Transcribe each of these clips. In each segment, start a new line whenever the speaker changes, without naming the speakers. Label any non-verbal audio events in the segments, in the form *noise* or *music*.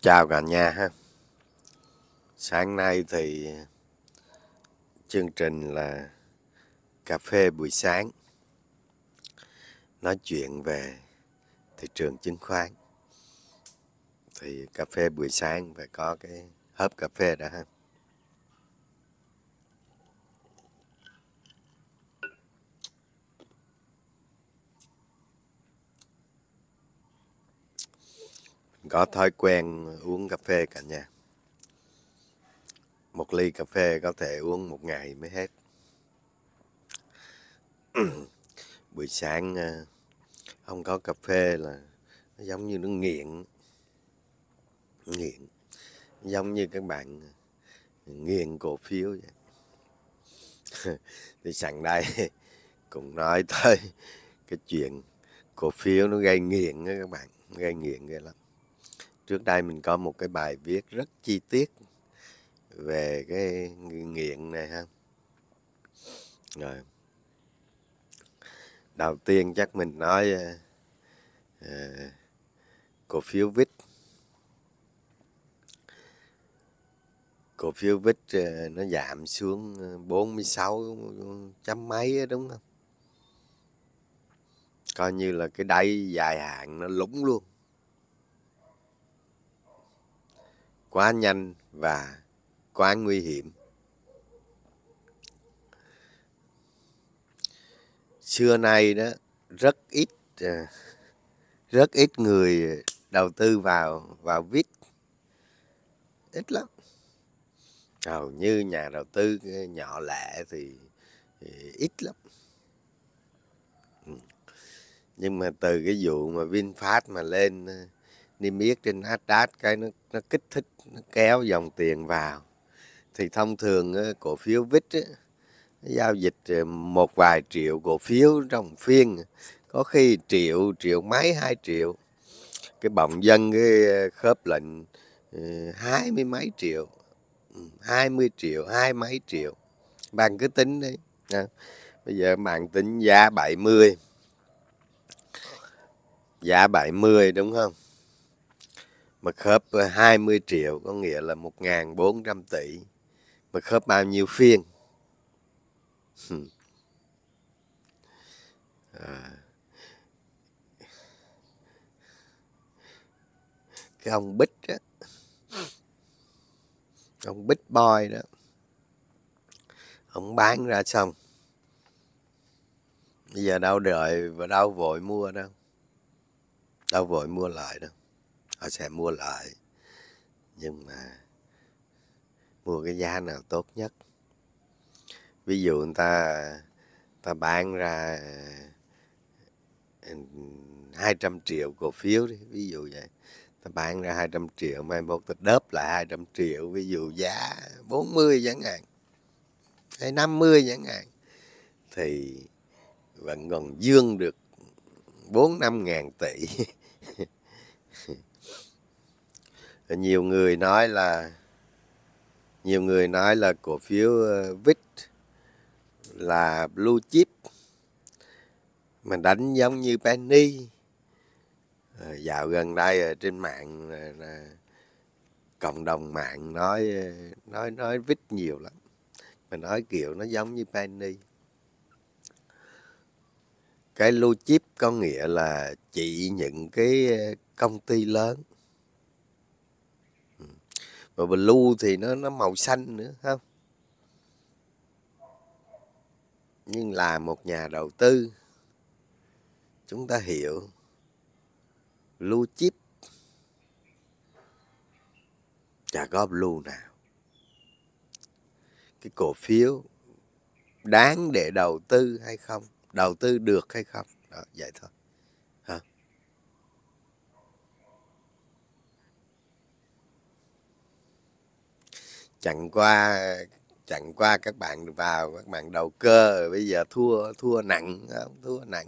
chào cả nhà ha sáng nay thì chương trình là cà phê buổi sáng nói chuyện về thị trường chứng khoán thì cà phê buổi sáng phải có cái hớp cà phê đã ha có thói quen uống cà phê cả nhà một ly cà phê có thể uống một ngày mới hết *clears throat* buổi sáng ờ, không có cà phê là nó giống như nó nghiện nghiện giống như các bạn ờ, nghiện cổ phiếu vậy *laughs* thì sẵn đây *laughs* cũng nói tới cái chuyện cổ phiếu nó gây nghiện đó các bạn gây nghiện ghê lắm trước đây mình có một cái bài viết rất chi tiết về cái nghiện này ha rồi đầu tiên chắc mình nói uh, cổ phiếu vít cổ phiếu vít uh, nó giảm xuống 46 trăm mấy đúng không coi như là cái đáy dài hạn nó lũng luôn quá nhanh và quá nguy hiểm xưa nay đó rất ít à, rất ít người đầu tư vào vào vít ít lắm hầu như nhà đầu tư nhỏ lẻ thì, thì ít lắm ừ. nhưng mà từ cái vụ mà vinfast mà lên niêm yết trên HDAX cái nó, nó kích thích nó kéo dòng tiền vào thì thông thường cổ phiếu VIX giao dịch ờ, một vài triệu cổ phiếu trong phiên có khi triệu triệu mấy hai triệu cái bọng dân cái ờ, khớp lệnh ờ, hai mươi mấy triệu ừ, hai mươi triệu hai mấy triệu bạn cứ tính đi à, bây giờ bạn tính giá 70 giá 70 đúng không mà khớp 20 ờ, triệu có nghĩa là 1.400 tỷ mà khớp bao nhiêu phiên à. cái ông bích á ông bích boy đó ông bán ra xong bây giờ đâu đợi và đâu vội mua đâu đâu vội mua lại đâu họ sẽ mua lại nhưng mà mua cái giá nào tốt nhất ví dụ người ta ta bán ra 200 ừ, triệu cổ phiếu đi ví dụ vậy ta bán ra 200 triệu mai một ta đớp lại 200 triệu ví dụ giá 40 chẳng hạn hay 50 chẳng hạn thì vẫn còn dương được 4 5 ngàn tỷ *laughs* nhiều người nói là nhiều người nói là cổ phiếu ờ, VIX là blue chip mà đánh giống như penny ờ, dạo gần đây ở trên mạng ờ, cộng đồng mạng nói nói nói vít nhiều lắm mà nói kiểu nó giống như penny cái blue chip có nghĩa là chỉ những cái công ty lớn rồi blue thì nó nó màu xanh nữa không nhưng là một nhà đầu tư chúng ta hiểu blue chip chả có blue nào cái cổ phiếu đáng để đầu tư hay không đầu tư được hay không đó vậy thôi chẳng qua chẳng qua các bạn vào các bạn đầu cơ rồi bây giờ thua thua nặng thua nặng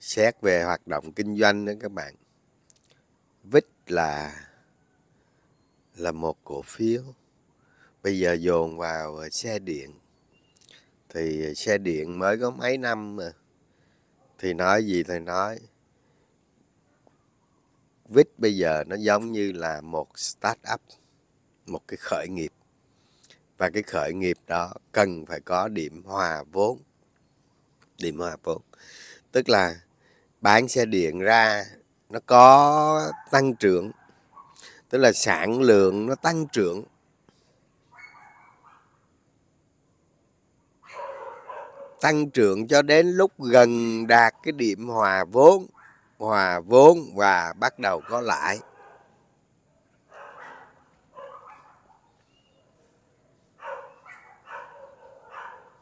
xét về hoạt động kinh doanh đó các bạn vít là là một cổ phiếu bây giờ dồn vào xe điện thì xe điện mới có mấy năm mà thì nói gì thì nói Covid bây giờ nó giống như là một start up, một cái khởi nghiệp. Và cái khởi nghiệp đó cần phải có điểm hòa vốn. Điểm hòa vốn. Tức là bán xe điện ra nó có tăng trưởng. Tức là sản lượng nó tăng trưởng. Tăng trưởng cho đến lúc gần đạt cái điểm hòa vốn hòa vốn và bắt đầu có lãi.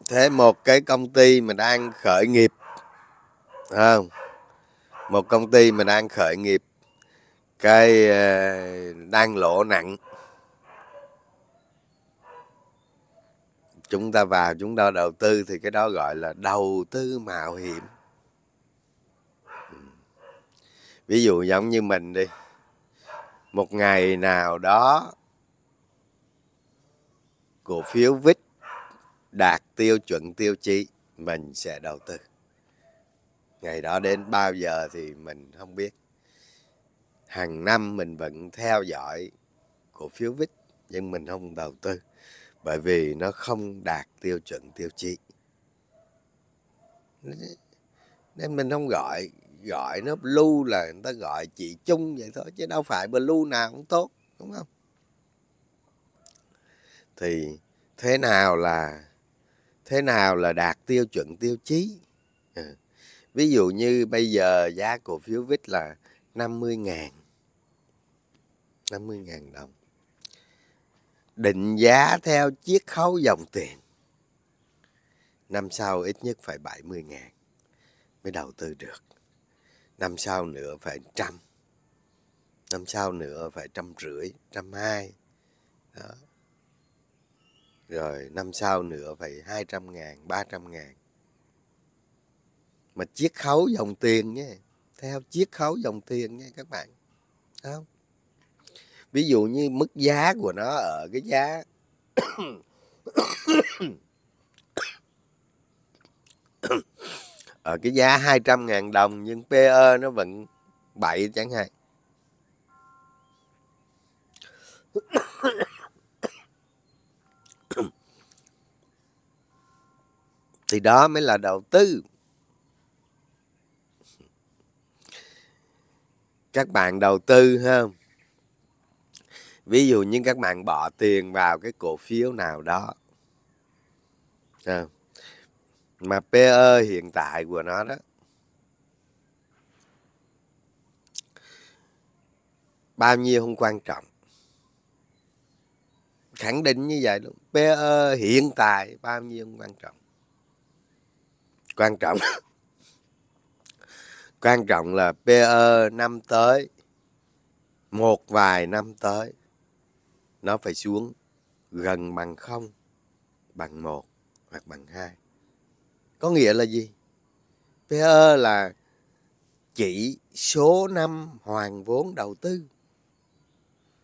Thế một cái công ty mà đang khởi nghiệp không? Một công ty mà đang khởi nghiệp cái ờ, đang lỗ nặng chúng ta vào chúng ta đầu tư thì cái đó gọi là đầu tư mạo hiểm ví dụ giống như mình đi một ngày nào đó cổ phiếu vít đạt tiêu chuẩn tiêu chí mình sẽ đầu tư ngày đó đến bao giờ thì mình không biết hàng năm mình vẫn theo dõi cổ phiếu vít nhưng mình không đầu tư bởi vì nó không đạt tiêu chuẩn tiêu chí nên mình không gọi gọi nó blue là người ta gọi chị chung vậy thôi chứ đâu phải blue nào cũng tốt đúng không thì thế nào là thế nào là đạt tiêu chuẩn tiêu chí à. ví dụ như bây giờ giá cổ phiếu vít là 50 ngàn 50 ngàn đồng định giá theo chiết khấu dòng tiền năm sau ít nhất phải 70 ngàn mới đầu tư được năm sau nữa phải trăm năm sau nữa phải trăm rưỡi trăm hai đó rồi năm sau nữa phải hai trăm ngàn ba trăm ngàn mà chiết khấu dòng tiền nhé theo chiết khấu dòng tiền nha các bạn Đấy không ví dụ như mức giá của nó ở cái giá *coughs* *coughs* *coughs* ở ờ, cái giá 200 ngàn đồng nhưng PE nó vẫn 7 chẳng hạn *coughs* thì đó mới là đầu tư các bạn đầu tư ha ví dụ như các bạn bỏ tiền vào cái cổ phiếu nào đó ha mà PE hiện tại của nó đó bao nhiêu không quan trọng khẳng định như vậy luôn PE hiện tại bao nhiêu không quan trọng quan trọng *laughs* quan trọng là PE năm tới một vài năm tới nó phải xuống gần bằng không bằng một hoặc bằng hai có nghĩa là gì PE là chỉ số năm hoàn vốn đầu tư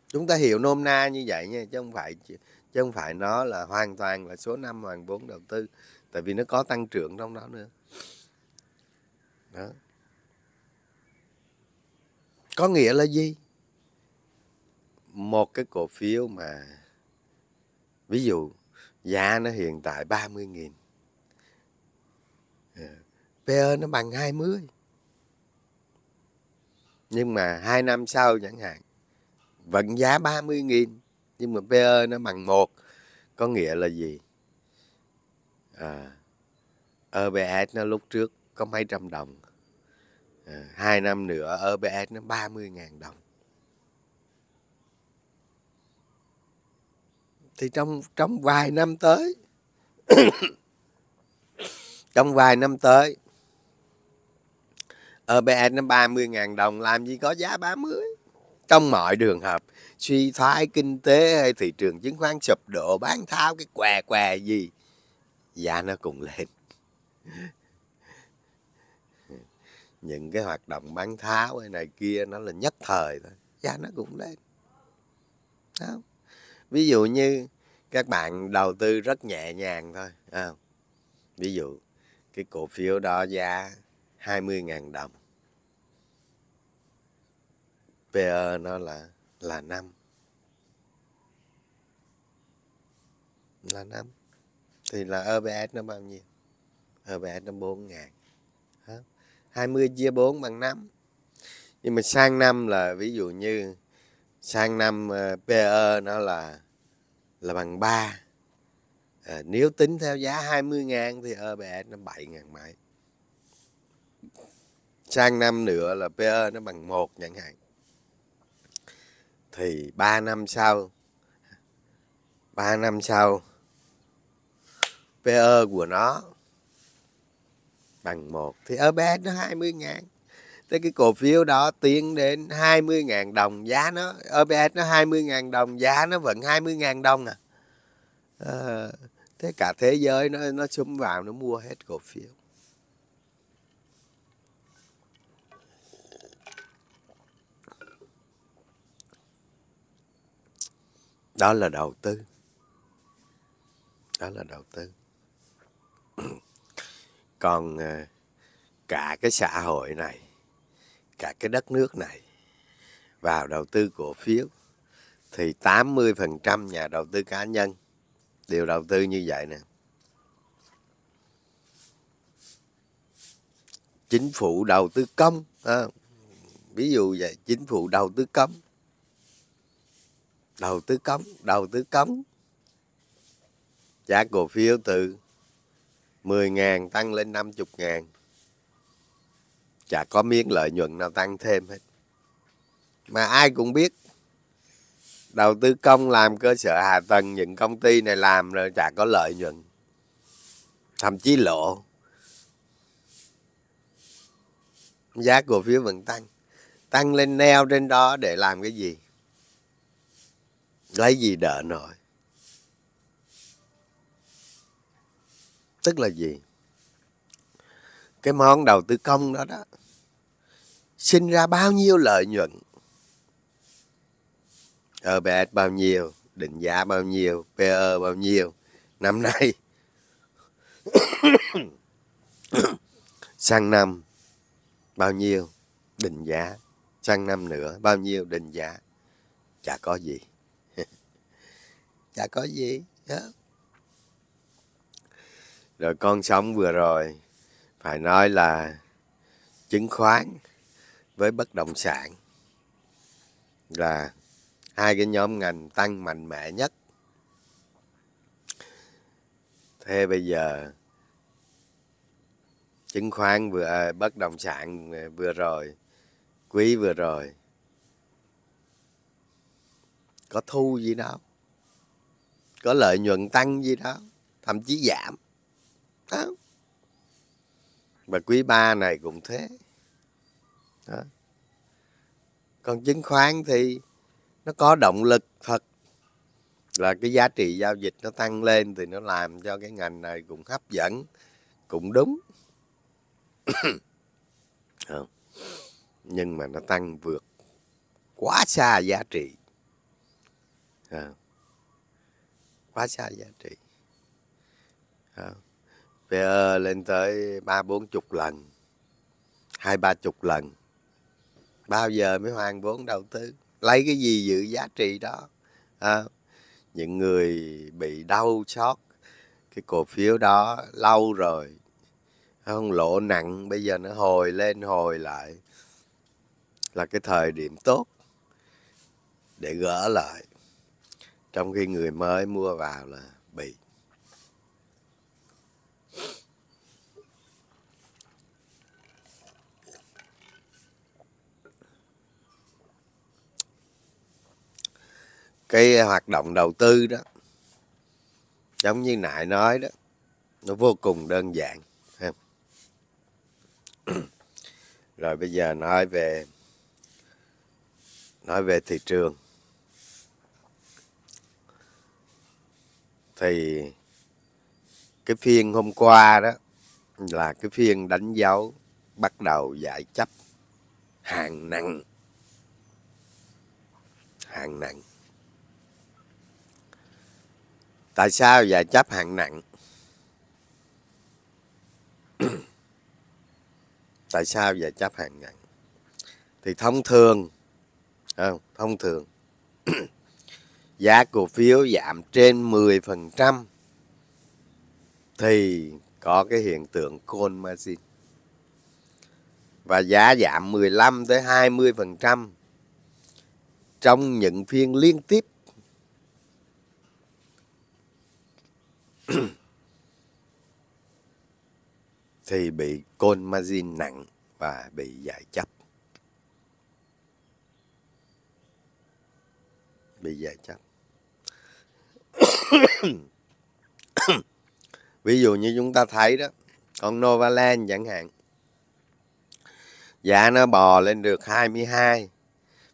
chúng ta hiểu nôm na như vậy nha chứ không phải chứ không phải nó là hoàn toàn là số năm hoàn vốn đầu tư tại vì nó có tăng trưởng trong đó nữa đó có nghĩa là gì một cái cổ phiếu mà ví dụ giá nó hiện tại 30.000 PE nó bằng 20. Nhưng mà 2 năm sau chẳng hạn vẫn giá 30.000 nhưng mà PE nó bằng 1 có nghĩa là gì? À, EBS nó lúc trước có mấy trăm đồng. À, hai năm nữa EBS nó 30.000 đồng. Thì trong trong vài năm tới *coughs* trong vài năm tới OBN ờ, nó 30.000 đồng làm gì có giá 30 trong mọi trường hợp suy thoái kinh tế hay thị trường chứng khoán sụp đổ bán tháo cái què què gì giá nó cũng lên *laughs* những cái hoạt động bán tháo hay này kia nó là nhất thời thôi giá nó cũng lên đó. ví dụ như các bạn đầu tư rất nhẹ nhàng thôi à, ví dụ cái cổ phiếu đó giá 20.000 đồng. PE nó là là 5. Là 5. Thì là EPS nó bao nhiêu? EPS nó 4 ngàn. 20 chia 4 bằng 5. Nhưng mà sang năm là ví dụ như sang năm ờ, PE nó là là bằng 3. À, ờ, nếu tính theo giá 20 ngàn thì EPS nó 7 ngàn mấy sang năm nữa là PE nó bằng một chẳng hạn thì 3 năm sau 3 năm sau PE của nó bằng một thì ở bé nó 20 ngàn Thế cái cổ phiếu đó tiến đến 20 ngàn đồng giá nó OBS nó 20 ngàn đồng giá nó vẫn 20 ngàn đồng à. à thế cả thế giới nó nó xúm vào nó mua hết cổ phiếu đó là đầu tư đó là đầu tư *clears throat* còn ờ, cả cái xã hội này cả cái đất nước này vào đầu tư cổ phiếu thì 80% nhà đầu tư cá nhân đều đầu tư như vậy nè. Chính phủ đầu tư công, à, ví dụ vậy, chính phủ đầu tư công đầu tư cống đầu tư cống giá cổ phiếu từ 10.000 tăng lên 50.000 chả có miếng lợi nhuận nào tăng thêm hết mà ai cũng biết đầu tư công làm cơ sở hạ tầng những công ty này làm rồi chả có lợi nhuận thậm chí lộ giá cổ phiếu vẫn tăng tăng lên neo trên đó để làm cái gì lấy gì đỡ nổi tức là gì cái món đầu tư công đó đó sinh ra bao nhiêu lợi nhuận RBS ờ, bao nhiêu định giá bao nhiêu PE bao nhiêu năm nay sang năm bao nhiêu định giá sang năm nữa bao nhiêu định giá chả có gì chả dạ, có gì yeah. Dạ. rồi con sống vừa rồi phải nói là chứng khoán với bất động sản là hai cái nhóm ngành tăng mạnh mẽ nhất thế bây giờ chứng khoán vừa à, bất động sản vừa rồi quý vừa rồi có thu gì đâu có lợi nhuận tăng gì đó thậm chí giảm đó. và quý ba này cũng thế đó. còn chứng khoán thì nó có động lực thật là cái giá trị giao dịch nó tăng lên thì nó làm cho cái ngành này cũng hấp dẫn cũng đúng *coughs* nhưng mà nó tăng vượt quá xa giá trị à quá xa giá trị à, ờ, PE ờ, lên tới ba bốn chục lần hai ba chục lần bao giờ mới hoàn vốn đầu tư lấy cái gì giữ giá trị đó à, những người bị đau xót cái cổ phiếu đó lâu rồi không lỗ nặng bây giờ nó hồi lên hồi lại là cái thời điểm tốt để gỡ lại trong khi người mới mua vào là bị cái hoạt động đầu tư đó giống như nại nói đó nó vô cùng đơn giản rồi bây giờ nói về nói về thị trường thì cái phiên hôm qua đó là cái phiên đánh dấu bắt đầu giải chấp hàng nặng hàng nặng tại sao giải chấp hàng nặng *clears throat* tại sao giải chấp hàng nặng thì thông thường không thông thường *clears throat* giá cổ phiếu giảm trên 10% thì có cái hiện tượng call margin và giá giảm 15 tới 20% trong những phiên liên tiếp. *coughs* thì bị call margin nặng và bị giải chấp. Bị giải chấp. *coughs* ví dụ như chúng ta thấy đó con Novaland chẳng hạn giá nó bò lên được 22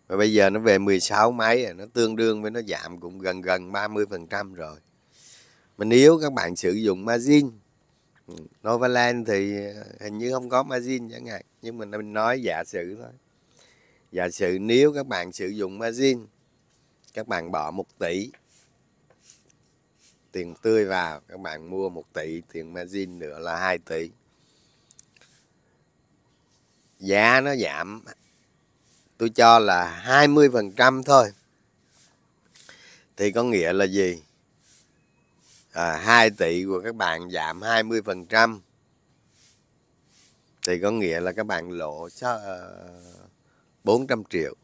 mà bây giờ nó về 16 mấy rồi à, nó tương đương với nó giảm cũng gần gần 30 phần trăm rồi mà nếu các bạn sử dụng margin ừ, Novaland thì hình như không có margin chẳng hạn nhưng mà mình nói giả sử thôi giả sử nếu các bạn sử dụng margin các bạn bỏ 1 tỷ tiền tươi vào các bạn mua 1 tỷ tiền margin nữa là 2 tỷ giá nó giảm tôi cho là 20% thôi thì có nghĩa là gì à, 2 tỷ của các bạn giảm 20% thì có nghĩa là các bạn lộ 400 ờ, triệu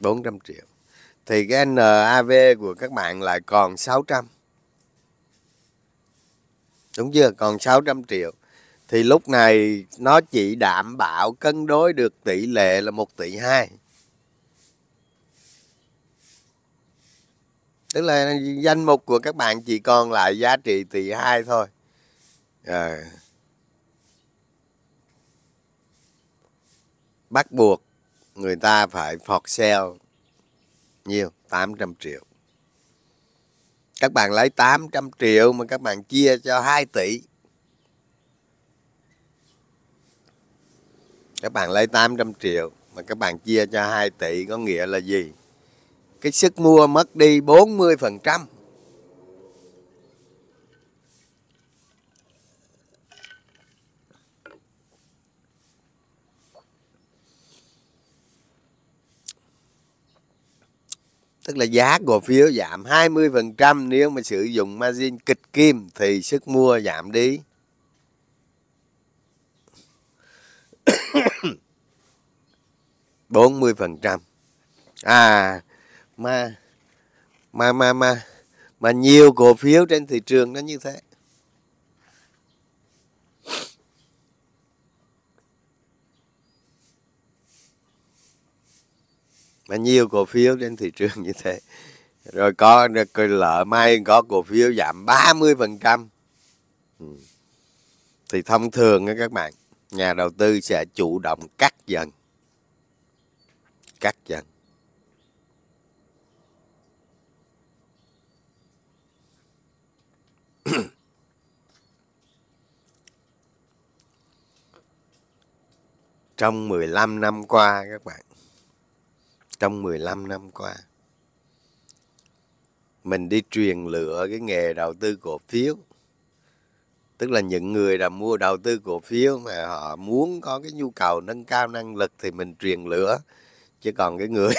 400 triệu thì cái NAV của các bạn lại còn 600 đúng chưa còn 600 triệu thì lúc này nó chỉ đảm bảo cân đối được tỷ lệ là 1 tỷ 2 tức là danh mục của các bạn chỉ còn lại giá trị tỷ 2 thôi à. bắt buộc người ta phải phọt sale nhiều, 800 triệu. Các bạn lấy 800 triệu mà các bạn chia cho 2 tỷ. Các bạn lấy 800 triệu mà các bạn chia cho 2 tỷ có nghĩa là gì? Cái sức mua mất đi 40%. tức là giá cổ phiếu giảm 20% nếu mà sử dụng margin kịch kim thì sức mua giảm đi *coughs* bốn mươi phần trăm à mà mà mà mà mà nhiều cổ phiếu trên thị trường nó như thế mà nhiều cổ phiếu trên thị trường như thế rồi có rồi lợi may có cổ phiếu giảm 30 phần trăm ừ. thì thông thường các bạn nhà đầu tư sẽ chủ động cắt dần cắt dần trong 15 năm qua các bạn trong 15 năm qua mình đi truyền lửa cái nghề đầu tư cổ phiếu tức là những người đã mua đầu tư cổ phiếu mà họ muốn có cái nhu cầu nâng cao năng lực thì mình truyền lửa chứ còn cái người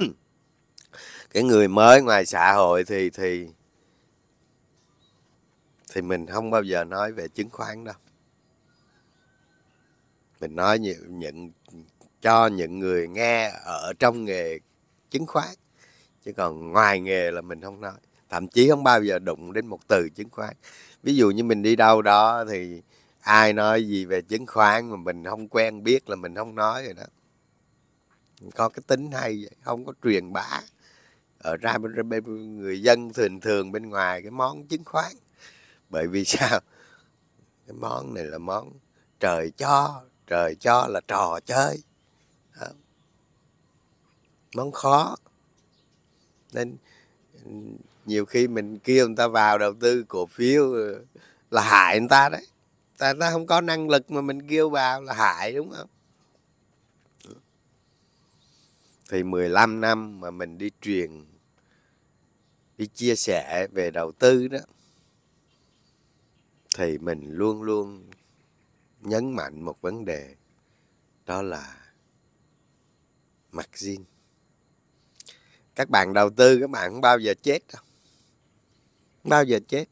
*coughs* cái người mới ngoài xã hội thì thì thì mình không bao giờ nói về chứng khoán đâu mình nói những cho những người nghe ở trong nghề chứng khoán chứ còn ngoài nghề là mình không nói thậm chí không bao giờ đụng đến một từ chứng khoán ví dụ như mình đi đâu đó thì ai nói gì về chứng khoán mà mình không quen biết là mình không nói rồi đó có cái tính hay vậy, không có truyền bá ở ờ, ra bên, bên người dân thường thường bên ngoài cái món chứng khoán bởi vì sao cái món này là món trời cho trời cho là trò chơi món khó nên nhiều khi mình kêu người ta vào đầu tư cổ phiếu là hại người ta đấy ta ta không có năng lực mà mình kêu vào là hại đúng không thì 15 năm mà mình đi truyền đi chia sẻ về đầu tư đó thì mình luôn luôn nhấn mạnh một vấn đề đó là margin các bạn đầu tư các bạn không bao giờ chết đâu không bao giờ chết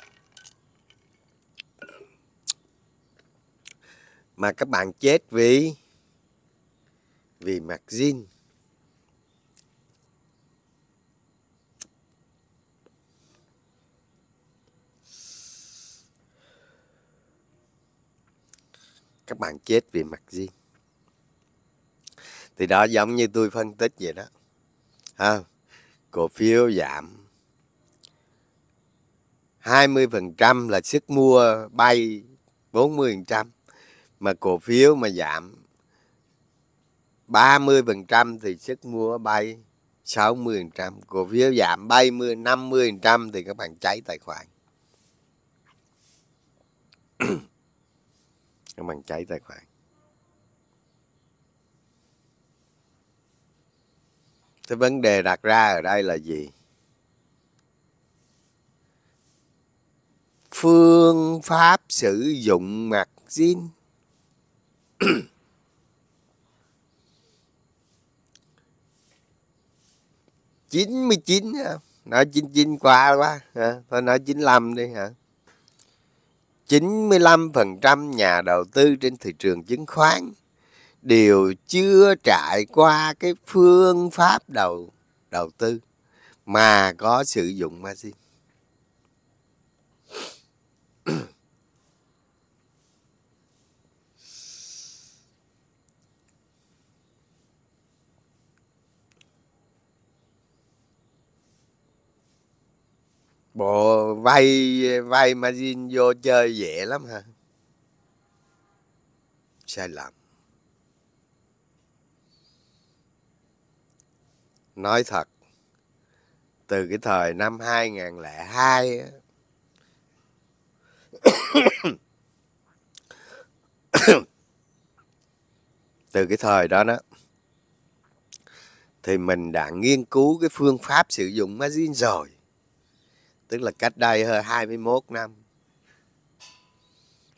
*clears throat* mà các bạn chết vì vì mặc zin các bạn chết vì mặc zin thì đó giống như tôi phân tích vậy đó à, cổ phiếu giảm 20% là sức mua bay 40% mà cổ phiếu mà giảm 30% thì sức mua bay 60%, cổ phiếu giảm 70 50% thì các bạn cháy tài khoản. *coughs* các bạn cháy tài khoản. cái vấn đề đặt ra ở đây là gì phương pháp sử dụng mặt zin *clears throat* chín mươi chín nói chín chín qua quá hả? thôi nói chín lăm đi hả chín mươi lăm phần trăm nhà đầu tư trên thị trường chứng khoán đều chưa trải qua cái phương pháp đầu đầu tư mà có sử dụng margin bộ vay vay margin vô chơi dễ lắm hả sai lầm nói thật từ cái thời năm 2002 á *coughs* từ cái thời đó đó thì mình đã nghiên cứu cái phương pháp sử dụng margin rồi tức là cách đây hơn 21 năm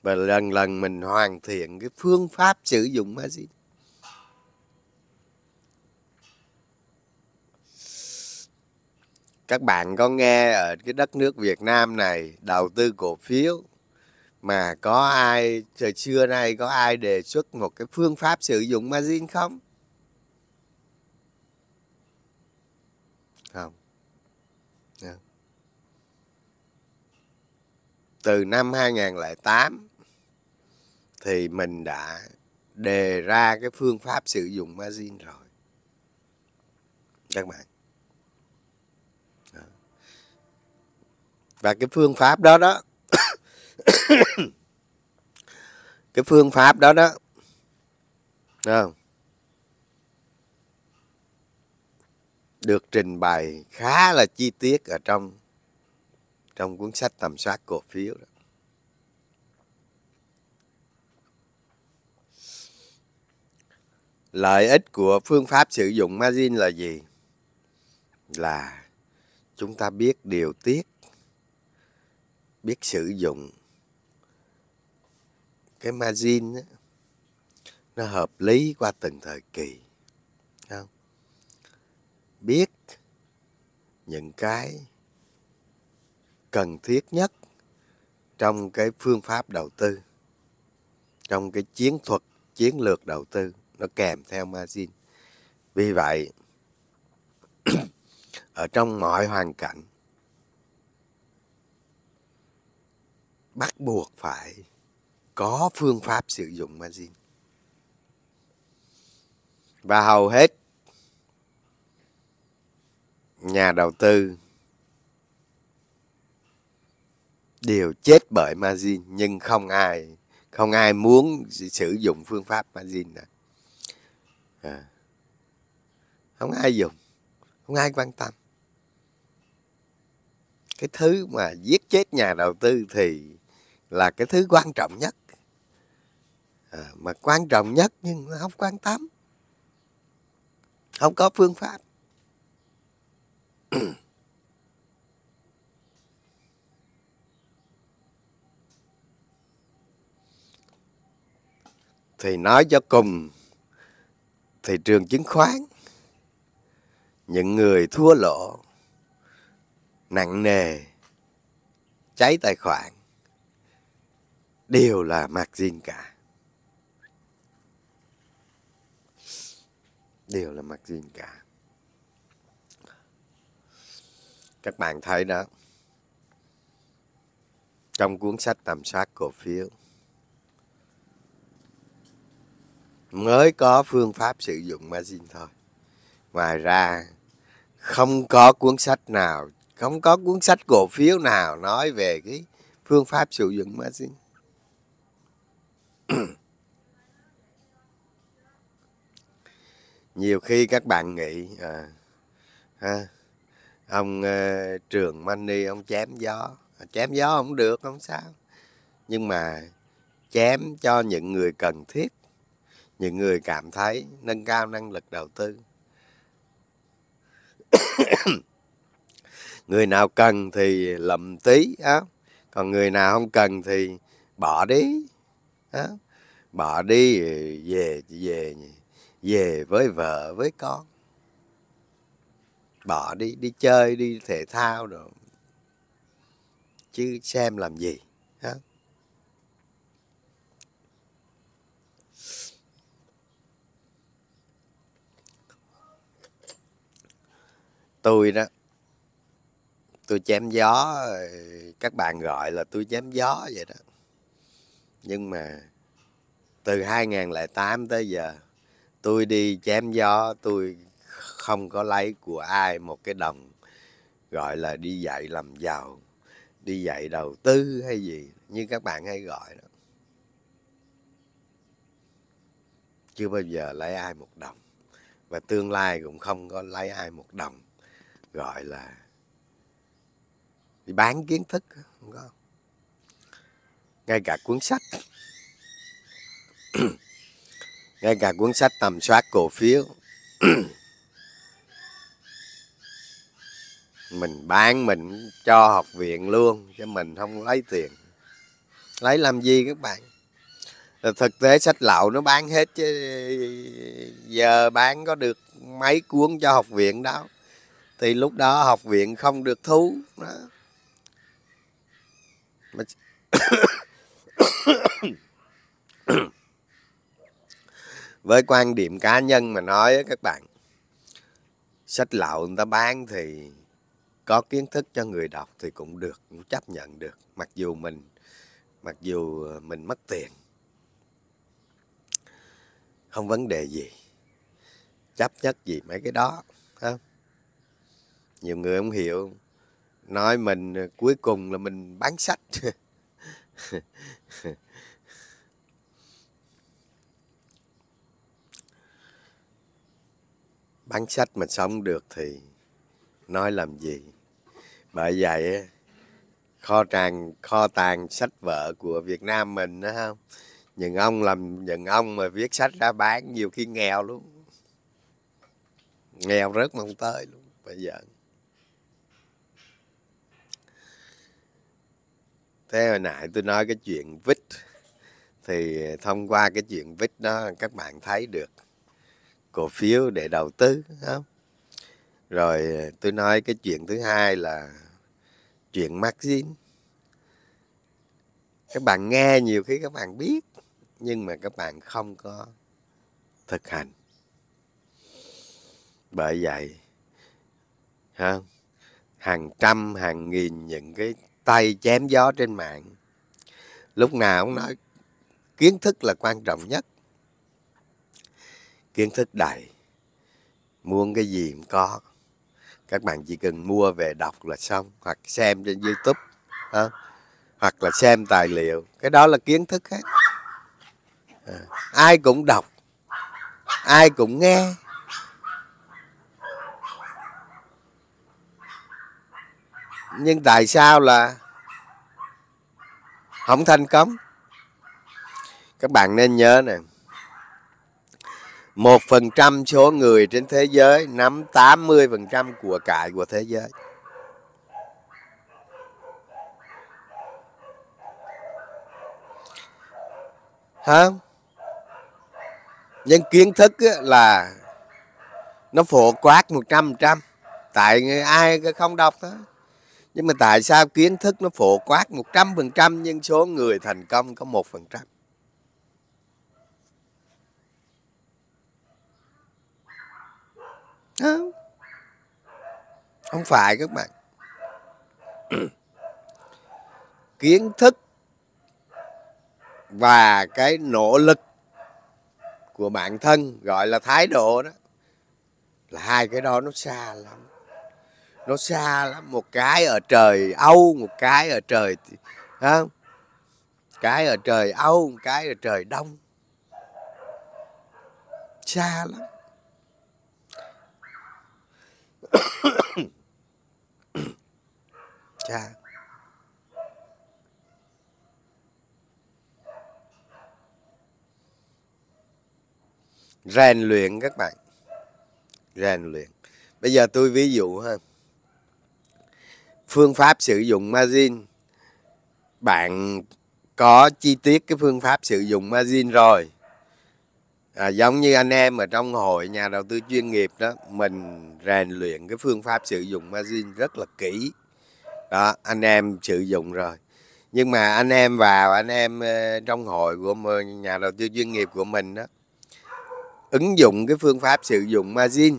và lần lần mình hoàn thiện cái phương pháp sử dụng margin các bạn có nghe ở cái đất nước Việt Nam này đầu tư cổ phiếu mà có ai trời xưa nay có ai đề xuất một cái phương pháp sử dụng margin không? Không. không. Từ năm 2008 thì mình đã đề ra cái phương pháp sử dụng margin rồi. Các bạn và cái phương pháp đó đó *coughs* cái phương pháp đó đó à, được trình bày khá là chi tiết ở trong trong cuốn sách tầm soát cổ phiếu đó. lợi ích của phương pháp sử dụng margin là gì là chúng ta biết điều tiết biết sử dụng cái margin đó, nó hợp lý qua từng thời kỳ không? biết những cái cần thiết nhất trong cái phương pháp đầu tư trong cái chiến thuật chiến lược đầu tư nó kèm theo margin vì vậy *clears throat* ở trong mọi hoàn cảnh bắt buộc phải có phương pháp sử dụng margin và hầu hết nhà đầu tư đều chết bởi margin nhưng không ai không ai muốn sử dụng phương pháp margin này. À. không ai dùng không ai quan tâm cái thứ mà giết chết nhà đầu tư thì là cái thứ quan trọng nhất à, mà quan trọng nhất nhưng nó không quan tâm không có phương pháp *coughs* thì nói cho cùng thị trường chứng khoán những người thua lỗ nặng nề cháy tài khoản đều là mạc margin cả đều là mạc margin cả các bạn thấy đó trong cuốn sách tầm soát cổ phiếu mới có phương pháp sử dụng margin thôi ngoài ra không có cuốn sách nào không có cuốn sách cổ phiếu nào nói về cái phương pháp sử dụng margin *clears throat* nhiều khi các bạn nghĩ à, à, ông uh, trường mani ông chém gió à, chém gió không được không sao nhưng mà chém cho những người cần thiết những người cảm thấy nâng cao năng lực đầu tư *coughs* người nào cần thì lầm tí á còn người nào không cần thì bỏ đi đó. bỏ đi về về về với vợ với con bỏ đi đi chơi đi thể thao rồi chứ xem làm gì đó. tôi đó tôi chém gió các bạn gọi là tôi chém gió vậy đó nhưng mà từ 2008 tới giờ tôi đi chém gió tôi không có lấy của ai một cái đồng gọi là đi dạy làm giàu đi dạy đầu tư hay gì như các bạn hay gọi đó chưa bao giờ lấy ai một đồng và tương lai cũng không có lấy ai một đồng gọi là đi bán kiến thức không có ngay cả cuốn sách *coughs* ngay cả cuốn sách tầm soát cổ phiếu *coughs* mình bán mình cho học viện luôn chứ mình không lấy tiền lấy làm gì các bạn thực tế sách lậu nó bán hết chứ giờ bán có được mấy cuốn cho học viện đâu thì lúc đó học viện không được thú đó *coughs* *coughs* với quan điểm cá nhân mà nói các bạn sách lậu người ta bán thì có kiến thức cho người đọc thì cũng được cũng chấp nhận được mặc dù mình mặc dù ờ, mình mất tiền không vấn đề gì chấp nhất gì mấy cái đó không nhiều người không hiểu nói mình ờ, cuối cùng là mình bán sách *laughs* *laughs* bán sách mình sống được thì nói làm gì bởi vậy kho tàng kho tàng sách vở của Việt Nam mình đó không những ông làm những ông mà viết sách ra bán nhiều khi nghèo luôn nghèo rất mong tới luôn bây giờ thế hồi nãy tôi nói cái chuyện vít thì thông qua cái chuyện vít đó các bạn thấy được cổ phiếu để đầu tư không rồi tôi nói cái chuyện thứ hai là chuyện margin các bạn nghe nhiều khi các bạn biết nhưng mà các bạn không có thực hành bởi vậy ha hàng trăm hàng nghìn những cái tay chém gió trên mạng lúc nào cũng nói kiến thức là quan trọng nhất kiến thức đầy muốn cái gì cũng có các bạn chỉ cần mua về đọc là xong hoặc xem trên youtube ha? hoặc là xem tài liệu cái đó là kiến thức hết à, ai cũng đọc ai cũng nghe nhưng tại sao là không thành công các bạn nên nhớ nè một phần trăm số người trên thế giới nắm 80% của cải của thế giới hả nhưng kiến thức là nó phổ quát một trăm trăm tại ai không đọc đó nhưng mà tại sao kiến thức nó phổ quát 100% nhưng số người thành công có 1%? Không. Không phải các bạn. *clears throat* kiến thức và cái nỗ lực của bản thân gọi là thái độ đó là hai cái đó nó xa lắm nó xa lắm một cái ở trời âu một cái ở trời không cái ở trời âu một cái ở trời đông xa lắm *coughs* xa rèn luyện các bạn rèn luyện bây giờ tôi ví dụ ha phương pháp sử dụng margin bạn có chi tiết cái phương pháp sử dụng margin rồi à, giống như anh em ở trong hội nhà đầu tư chuyên nghiệp đó mình rèn luyện cái phương pháp sử dụng margin rất là kỹ đó anh em sử dụng rồi nhưng mà anh em vào anh em ờ, trong hội của nhà đầu tư chuyên nghiệp của mình đó ứng dụng cái phương pháp sử dụng margin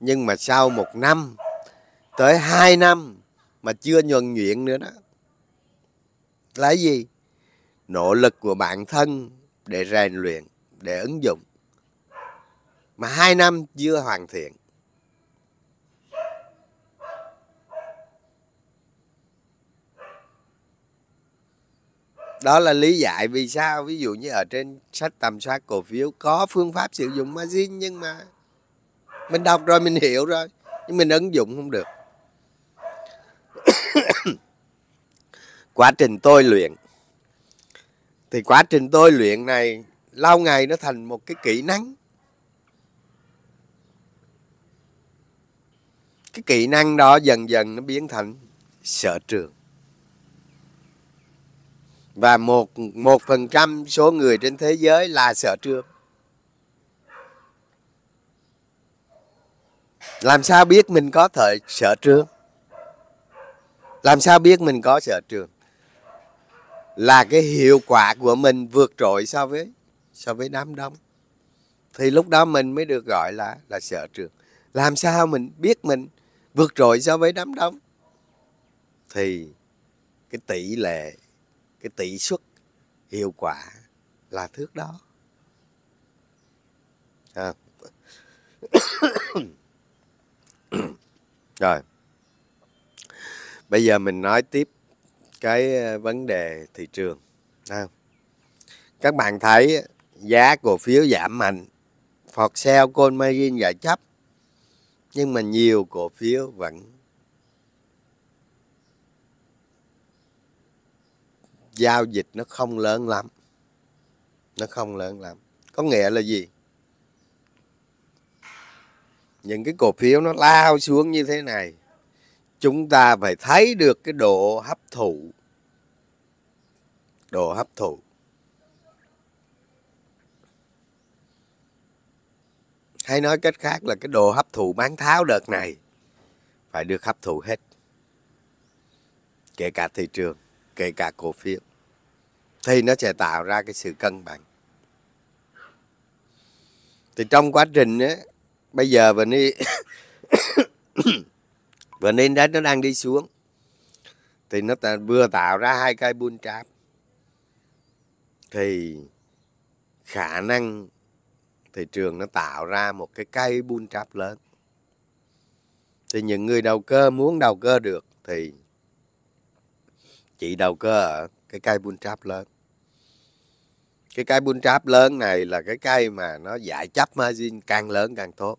nhưng mà sau một năm tới 2 năm mà chưa nhuần nhuyễn nữa đó là gì nỗ lực của bản thân để rèn luyện để ứng dụng mà hai năm chưa hoàn thiện đó là lý giải vì sao ví dụ như ở trên sách tầm soát cổ phiếu có phương pháp sử dụng margin nhưng mà mình đọc rồi mình hiểu rồi nhưng mình ứng dụng không được quá trình tôi luyện thì quá trình tôi luyện này lâu ngày nó thành một cái kỹ năng cái kỹ năng đó dần dần nó biến thành sở trường và một một phần trăm số người trên thế giới là sở trường làm sao biết mình có thời sở trường làm sao biết mình có sở trường là cái hiệu quả của mình vượt trội so với so với đám đông thì lúc đó mình mới được gọi là là sở trường làm sao mình biết mình vượt trội so với đám đông thì cái tỷ lệ cái tỷ suất hiệu quả là thước đó à. *coughs* rồi bây giờ mình nói tiếp cái ờ, vấn đề thị trường à. các bạn thấy giá cổ phiếu giảm mạnh phọt sell call margin giải chấp nhưng mà nhiều cổ phiếu vẫn giao dịch nó không lớn lắm nó không lớn lắm có nghĩa là gì những cái cổ phiếu nó lao xuống như thế này chúng ta phải thấy được cái độ hấp thụ độ hấp thụ hay nói cách khác là cái độ hấp thụ bán tháo đợt này phải được hấp thụ hết kể cả thị trường kể cả cổ phiếu thì nó sẽ tạo ra cái sự cân bằng thì trong quá trình á bây giờ mình đi *coughs* *coughs* và nên đấy nó đang đi xuống thì nó ta, vừa tạo ra hai cây bull tráp thì khả năng thị trường nó tạo ra một cái cây bull tráp lớn thì những người đầu cơ muốn đầu cơ được thì chỉ đầu cơ ở cái cây bull tráp lớn cái cây bull tráp lớn này là cái cây mà nó giải chấp margin càng lớn càng tốt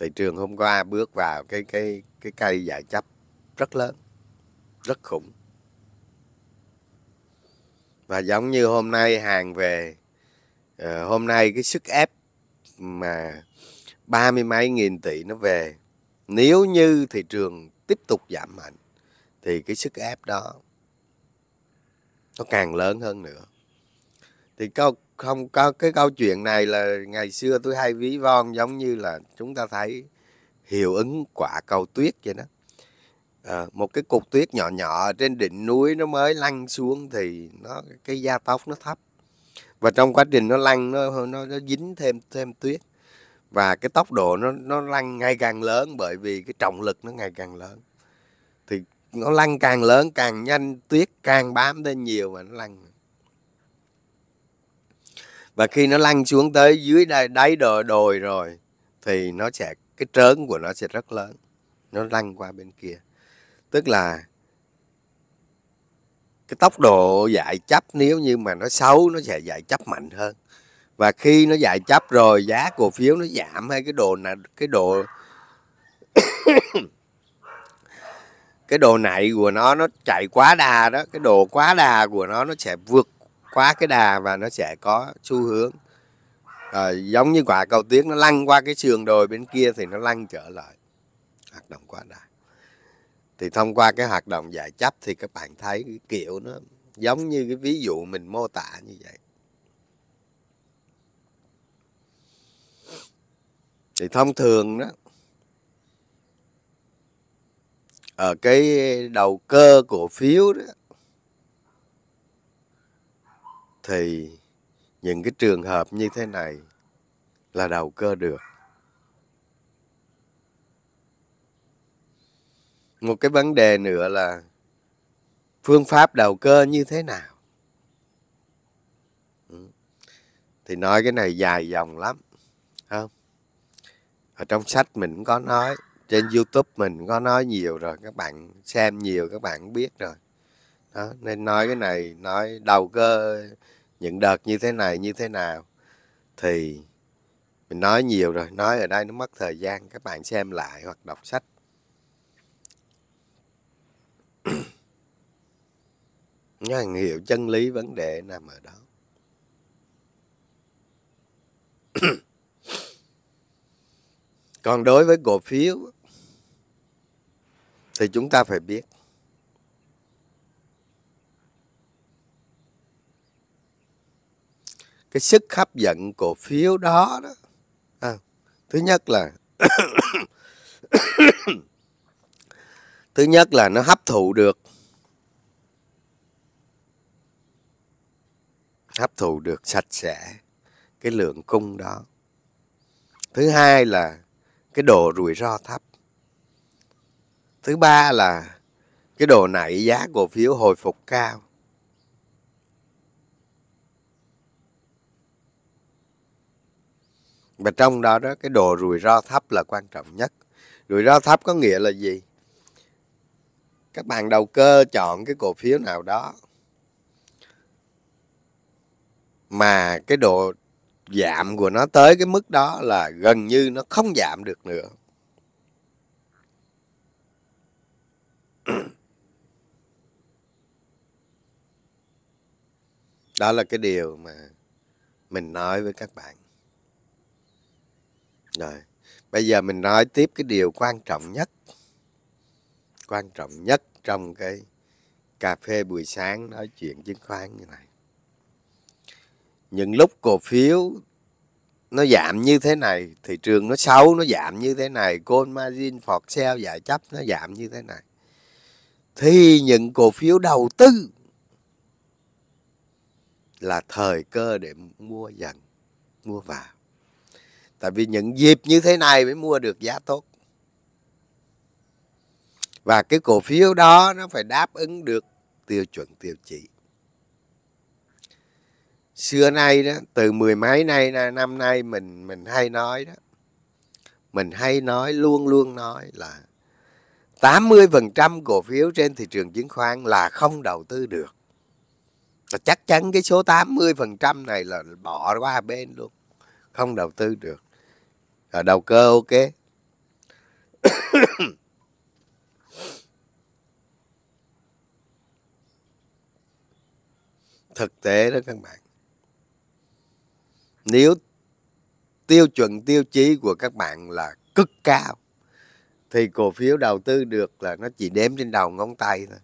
thị trường hôm qua bước vào cái cái cái cây giải chấp rất lớn rất khủng và giống như hôm nay hàng về ờ, hôm nay cái sức ép mà ba mươi mấy nghìn tỷ nó về nếu như thị trường tiếp tục giảm mạnh thì cái sức ép đó nó càng lớn hơn nữa thì câu không có cái câu chuyện này là ngày xưa tôi hay ví von giống như là chúng ta thấy hiệu ứng quả cầu tuyết vậy đó à, một cái cục tuyết nhỏ nhỏ trên đỉnh núi nó mới lăn xuống thì nó cái gia tốc nó thấp và trong quá trình nó lăn nó nó, nó dính thêm thêm tuyết và cái tốc độ nó nó lăn ngày càng lớn bởi vì cái trọng lực nó ngày càng lớn thì nó lăn càng lớn càng nhanh tuyết càng bám lên nhiều và nó lăn và khi nó lăn xuống tới dưới đáy, đáy đồi đồi rồi thì nó sẽ cái trớn của nó sẽ rất lớn nó lăn qua bên kia tức là cái tốc độ dạy chấp nếu như mà nó xấu nó sẽ dạy chấp mạnh hơn và khi nó dạy chấp rồi giá cổ phiếu nó giảm hay cái đồ này cái đồ *coughs* cái đồ này của nó nó chạy quá đà đó cái đồ quá đà của nó nó sẽ vượt quá cái đà và nó sẽ có xu hướng à, giống như quả cầu tuyết nó lăn qua cái sườn đồi bên kia thì nó lăn trở lại hoạt động quá đà thì thông qua cái hoạt động giải chấp thì các bạn thấy cái kiểu nó giống như cái ví dụ mình mô tả như vậy thì thông thường đó ở cái đầu cơ cổ phiếu đó thì những cái trường hợp như thế này là đầu cơ được một cái vấn đề nữa là phương pháp đầu cơ như thế nào ừ. thì nói cái này dài dòng lắm không ở trong sách mình cũng có nói trên youtube mình có nói nhiều rồi các bạn xem nhiều các bạn biết rồi đó nên nói cái này nói đầu cơ những đợt như thế này như thế nào thì mình nói nhiều rồi nói ở đây nó mất thời gian các bạn xem lại hoặc đọc sách nó hiểu chân lý vấn đề nằm ở đó còn đối với cổ phiếu thì chúng ta phải biết cái sức hấp dẫn cổ phiếu đó đó à, thứ nhất là *coughs* thứ nhất là nó hấp thụ được hấp thụ được sạch sẽ cái lượng cung đó thứ hai là cái độ rủi ro thấp thứ ba là cái độ nảy giá cổ phiếu hồi phục cao và trong đó đó cái độ rủi ro thấp là quan trọng nhất rủi ro thấp có nghĩa là gì các bạn đầu cơ chọn cái cổ phiếu nào đó mà cái độ giảm của nó tới cái mức đó là gần như nó không giảm được nữa đó là cái điều mà mình nói với các bạn rồi. Bây giờ mình nói tiếp cái điều quan trọng nhất. Quan trọng nhất trong cái cà phê buổi sáng nói chuyện chứng khoán như này. Những lúc cổ phiếu nó giảm như thế này, thị trường nó xấu, nó giảm như thế này, con margin for sale giải chấp nó giảm như thế này. Thì những cổ phiếu đầu tư là thời cơ để mua dần, mua vào tại vì những dịp như thế này mới mua được giá tốt và cái cổ phiếu đó nó phải đáp ứng được tiêu chuẩn tiêu chí xưa nay đó từ mười mấy nay năm nay mình mình hay nói đó mình hay nói luôn luôn nói là 80% cổ phiếu trên thị trường chứng khoán là không đầu tư được. chắc chắn cái số 80% này là bỏ qua bên luôn. Không đầu tư được rồi đầu cơ ok *coughs* thực tế đó các bạn nếu tiêu chuẩn tiêu chí của các bạn là cực cao thì cổ phiếu đầu tư được là nó chỉ đếm trên đầu ngón tay thôi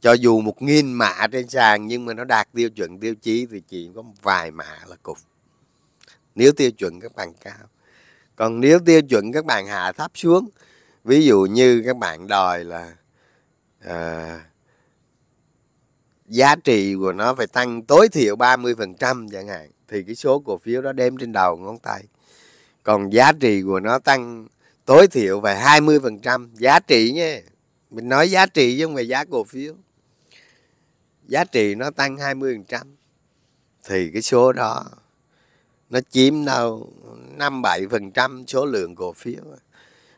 cho dù một nghìn mã trên sàn nhưng mà nó đạt tiêu chuẩn tiêu chí thì chỉ có vài mã là cục nếu tiêu chuẩn các bạn cao còn nếu tiêu chuẩn các bạn hạ thấp xuống ví dụ như các bạn đòi là à, giá trị của nó phải tăng tối thiểu 30% chẳng hạn thì cái số cổ phiếu đó đem trên đầu ngón tay còn giá trị của nó tăng tối thiểu về 20% giá trị nhé mình nói giá trị chứ không phải giá cổ phiếu giá trị nó tăng 20% thì cái số đó nó chiếm đâu năm bảy phần trăm số lượng cổ phiếu.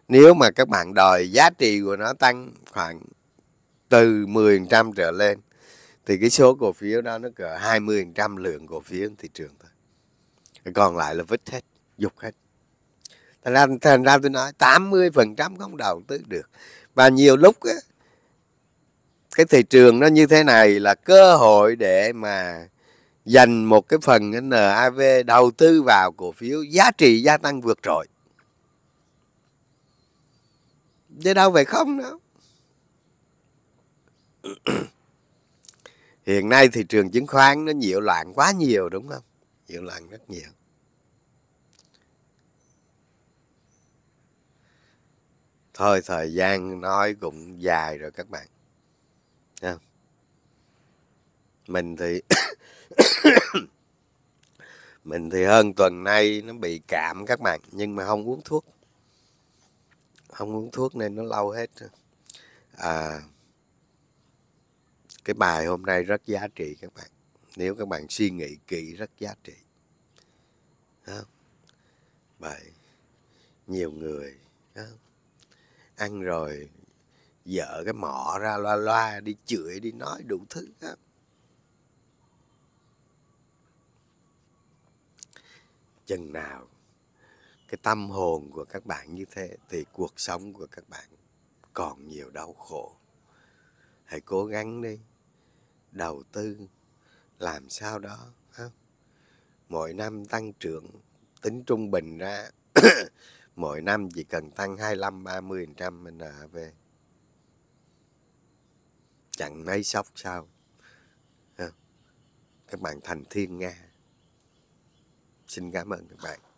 Nếu mà các bạn đòi giá trị của nó tăng khoảng từ 10% trở lên thì cái số cổ phiếu đó nó cỡ 20% lượng cổ phiếu thị trường thôi. Còn lại là vứt hết, dục hết. Thành ra, thành ra tôi nói 80% không đầu tư được. Và nhiều lúc á, cái thị trường nó như thế này là cơ hội để mà dành một cái phần NAV đầu tư vào cổ phiếu giá trị gia tăng vượt trội chứ đâu phải không đâu *clears throat* hiện nay thị trường chứng khoán nó nhiễu loạn quá nhiều đúng không nhiễu loạn rất nhiều thôi thời gian nói cũng dài rồi các bạn mình thì *coughs* mình thì hơn tuần nay nó bị cảm các bạn nhưng mà không uống thuốc không uống thuốc nên nó lâu hết à, cái bài hôm nay rất giá trị các bạn nếu các bạn suy nghĩ kỹ rất giá trị không? bài nhiều người không? ăn rồi dở cái mỏ ra loa loa đi chửi đi nói đủ thứ không? chừng nào cái tâm hồn của các bạn như thế thì cuộc sống của các bạn còn nhiều đau khổ hãy cố gắng đi đầu tư làm sao đó không? mỗi năm tăng trưởng tính trung bình ra *coughs* mỗi năm chỉ cần tăng 25 30 trăm mình là về chẳng mấy sốc sao không? các bạn thành thiên nga xin cảm ơn các bạn